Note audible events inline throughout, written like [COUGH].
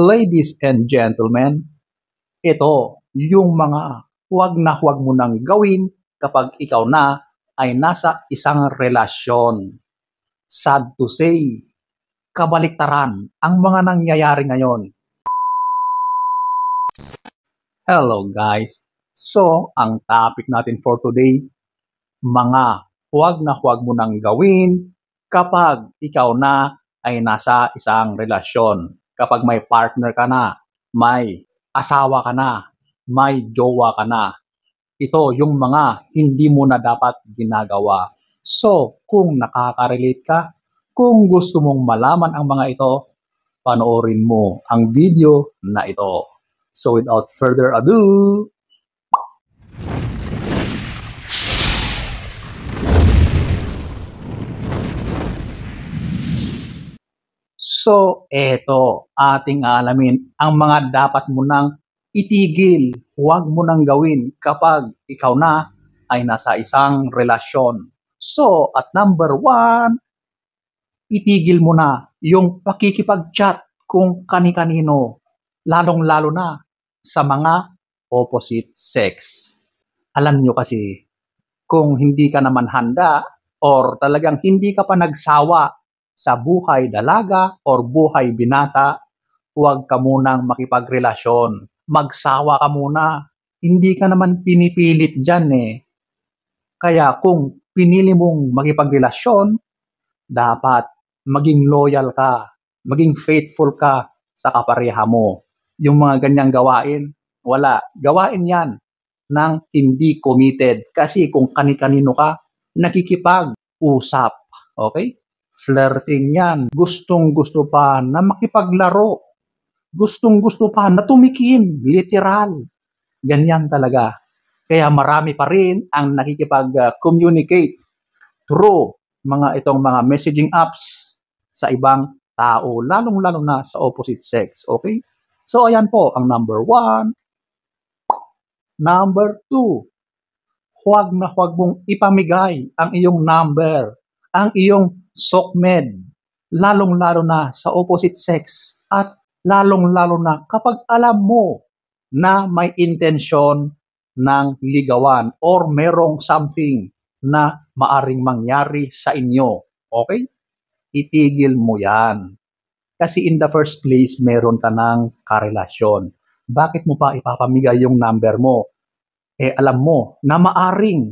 Ladies and gentlemen, ito yung mga huwag na huwag mo nang gawin kapag ikaw na ay nasa isang relasyon. Sad to say, kabaliktaran ang mga nangyayari ngayon. Hello guys! So, ang topic natin for today, mga huwag na huwag mo nang gawin kapag ikaw na ay nasa isang relasyon kapag may partner ka na, may asawa ka na, may jowa ka na. Ito yung mga hindi mo na dapat ginagawa. So, kung nakaka-relate ka, kung gusto mong malaman ang mga ito, panoorin mo ang video na ito. So without further ado, So, eto, ating alamin ang mga dapat mo nang itigil, huwag mo nang gawin kapag ikaw na ay nasa isang relasyon. So, at number one, itigil mo na yung pakikipag-chat kung kani-kanino, lalong-lalo na sa mga opposite sex. Alam nyo kasi, kung hindi ka naman handa or talagang hindi ka pa nagsawa sa buhay dalaga or buhay binata, huwag ka munang makipagrelasyon. Magsawa ka muna. Hindi ka naman pinipilit dyan eh. Kaya kung pinili mong makipagrelasyon, dapat maging loyal ka, maging faithful ka sa kapareha mo. Yung mga ganyang gawain, wala. Gawain yan ng hindi committed. Kasi kung kani-kanino ka, nakikipag-usap. Okay? flirting yan. Gustong gusto pa na makipaglaro. Gustong gusto pa na tumikim, literal. Ganyan talaga. Kaya marami pa rin ang nakikipag-communicate through mga itong mga messaging apps sa ibang tao, lalong-lalo na sa opposite sex. Okay? So, ayan po ang number one. Number two, huwag na huwag mong ipamigay ang iyong number, ang iyong SOCMED, lalong-lalo na sa opposite sex at lalong-lalo na kapag alam mo na may intention ng ligawan or merong something na maaring mangyari sa inyo. Okay? Itigil mo yan. Kasi in the first place, meron ka ng karelasyon. Bakit mo pa ipapamigay yung number mo? Eh alam mo na maaring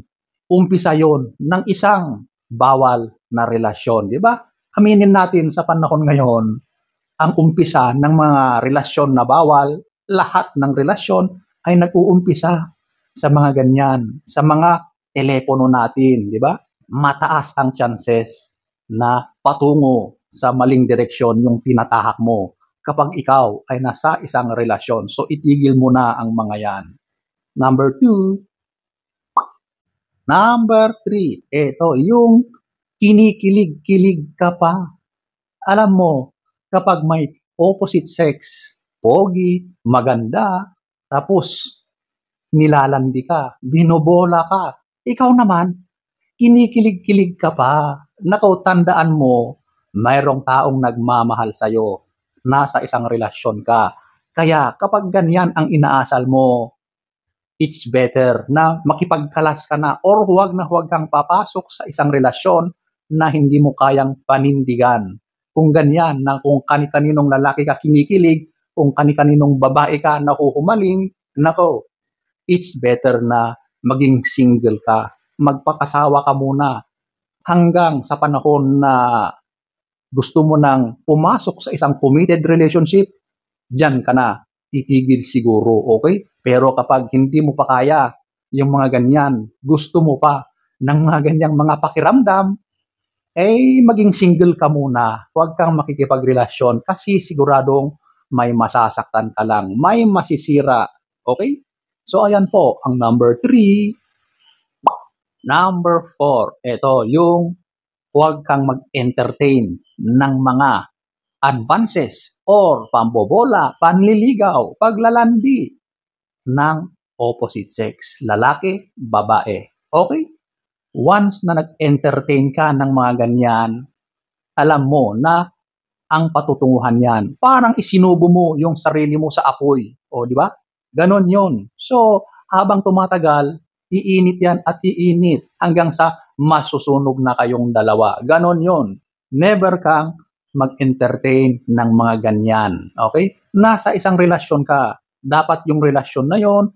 umpisa yon ng isang bawal na relasyon, di ba? Aminin natin sa panahon ngayon, ang umpisa ng mga relasyon na bawal, lahat ng relasyon ay nag-uumpisa sa mga ganyan, sa mga telepono natin, di ba? Mataas ang chances na patungo sa maling direksyon yung tinatahak mo kapag ikaw ay nasa isang relasyon. So itigil mo na ang mga yan. Number two, Number three, eto, yung kinikilig-kilig ka pa. Alam mo, kapag may opposite sex, pogi, maganda, tapos nilalandi ka, binobola ka, ikaw naman, kinikilig-kilig ka pa. Nako, tandaan mo, mayroong taong nagmamahal sa'yo. Nasa isang relasyon ka. Kaya kapag ganyan ang inaasal mo, it's better na makipagkalas ka na or huwag na huwag kang papasok sa isang relasyon na hindi mo kayang panindigan. Kung ganyan na kung kani-kaninong lalaki ka kinikilig, kung kani-kaninong babae ka nahuhumaling, nako, it's better na maging single ka. Magpakasawa ka muna hanggang sa panahon na gusto mo nang pumasok sa isang committed relationship, dyan ka na titigil siguro, okay? Pero kapag hindi mo pa kaya yung mga ganyan, gusto mo pa ng mga ganyang mga pakiramdam, eh maging single ka muna. Huwag kang makikipagrelasyon kasi siguradong may masasaktan ka lang, may masisira, okay? So ayan po, ang number 3. Number 4, ito yung huwag kang mag-entertain ng mga advances or pambobola, panliligaw, paglalandi ng opposite sex, lalaki, babae. Okay? Once na nag-entertain ka ng mga ganyan, alam mo na ang patutunguhan yan. Parang isinubo mo yung sarili mo sa apoy. O, di ba? Ganon yon. So, habang tumatagal, iinit yan at iinit hanggang sa masusunog na kayong dalawa. Ganon yon. Never kang mag-entertain ng mga ganyan. Okay? Nasa isang relasyon ka, dapat yung relasyon na yon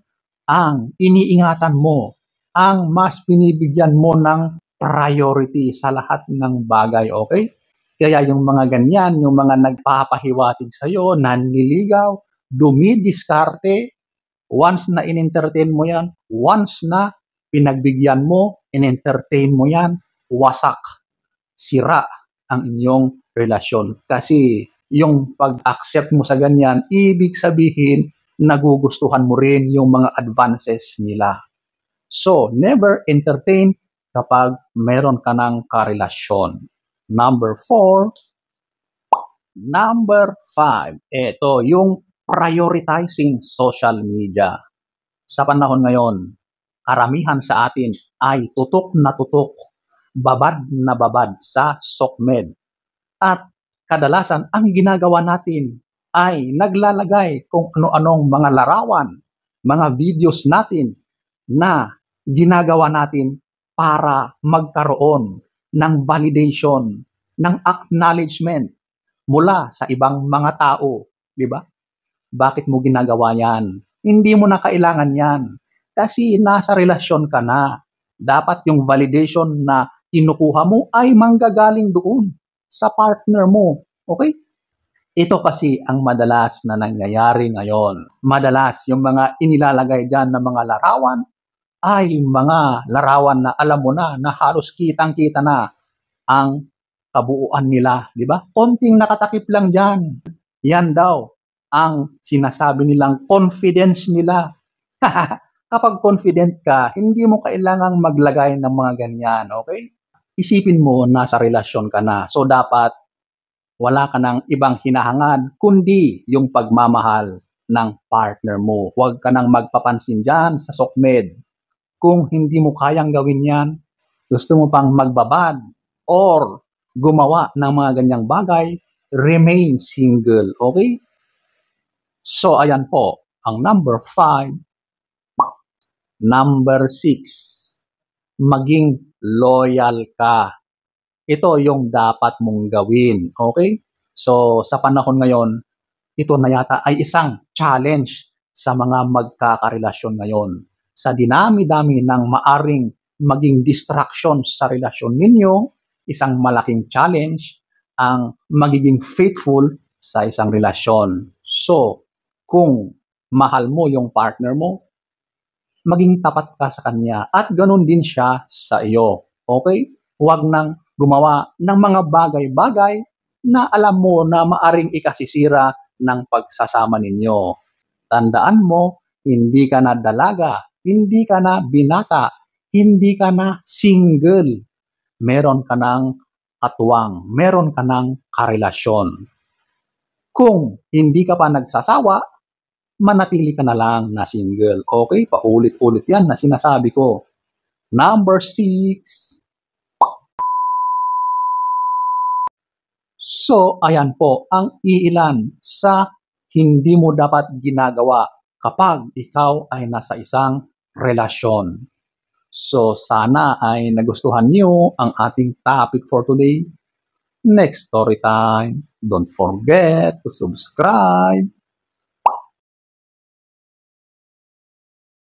ang iniingatan mo, ang mas pinibigyan mo ng priority sa lahat ng bagay, okay? Kaya yung mga ganyan, yung mga nagpapahiwatig sa iyo, nanliligaw, dumidiskarte, once na in-entertain mo yan, once na pinagbigyan mo, in-entertain mo yan, wasak, sira, ang inyong relasyon. Kasi yung pag-accept mo sa ganyan, ibig sabihin, nagugustuhan mo rin yung mga advances nila. So, never entertain kapag meron ka ng karelasyon. Number four, number five, ito yung prioritizing social media. Sa panahon ngayon, karamihan sa atin ay tutok na tutok babad na babad sa SOCMED. At kadalasan ang ginagawa natin ay naglalagay kung ano-anong mga larawan, mga videos natin na ginagawa natin para magkaroon ng validation, ng acknowledgement mula sa ibang mga tao, di ba? Bakit mo ginagawa 'yan? Hindi mo na kailangan 'yan kasi nasa relasyon ka na. Dapat yung validation na kinukuha mo ay manggagaling doon sa partner mo. Okay? Ito kasi ang madalas na nangyayari ngayon. Madalas yung mga inilalagay dyan na mga larawan ay mga larawan na alam mo na na halos kitang-kita na ang kabuuan nila, di ba? Konting nakatakip lang dyan. Yan daw ang sinasabi nilang confidence nila. [LAUGHS] Kapag confident ka, hindi mo kailangang maglagay ng mga ganyan, okay? isipin mo nasa relasyon ka na. So dapat wala ka ng ibang hinahangad kundi yung pagmamahal ng partner mo. Huwag ka nang magpapansin dyan sa sokmed. Kung hindi mo kayang gawin yan, gusto mo pang magbabad or gumawa ng mga ganyang bagay, remain single. Okay? So, ayan po. Ang number five. Number six maging loyal ka. Ito yung dapat mong gawin. Okay? So, sa panahon ngayon, ito na yata ay isang challenge sa mga magkakarelasyon ngayon. Sa dinami-dami ng maaring maging distraction sa relasyon ninyo, isang malaking challenge ang magiging faithful sa isang relasyon. So, kung mahal mo yung partner mo, maging tapat ka sa Kanya. At ganun din siya sa iyo. Okay? Huwag nang gumawa ng mga bagay-bagay na alam mo na maaring ikasisira ng pagsasama ninyo. Tandaan mo, hindi ka na dalaga, hindi ka na binata, hindi ka na single. Meron ka ng atuwang, meron ka ng karelasyon. Kung hindi ka pa nagsasawa, manatili ka na lang na single. Okay, paulit-ulit yan na sinasabi ko. Number 6. So, ayan po ang iilan sa hindi mo dapat ginagawa kapag ikaw ay nasa isang relasyon. So, sana ay nagustuhan niyo ang ating topic for today. Next story time. Don't forget to subscribe.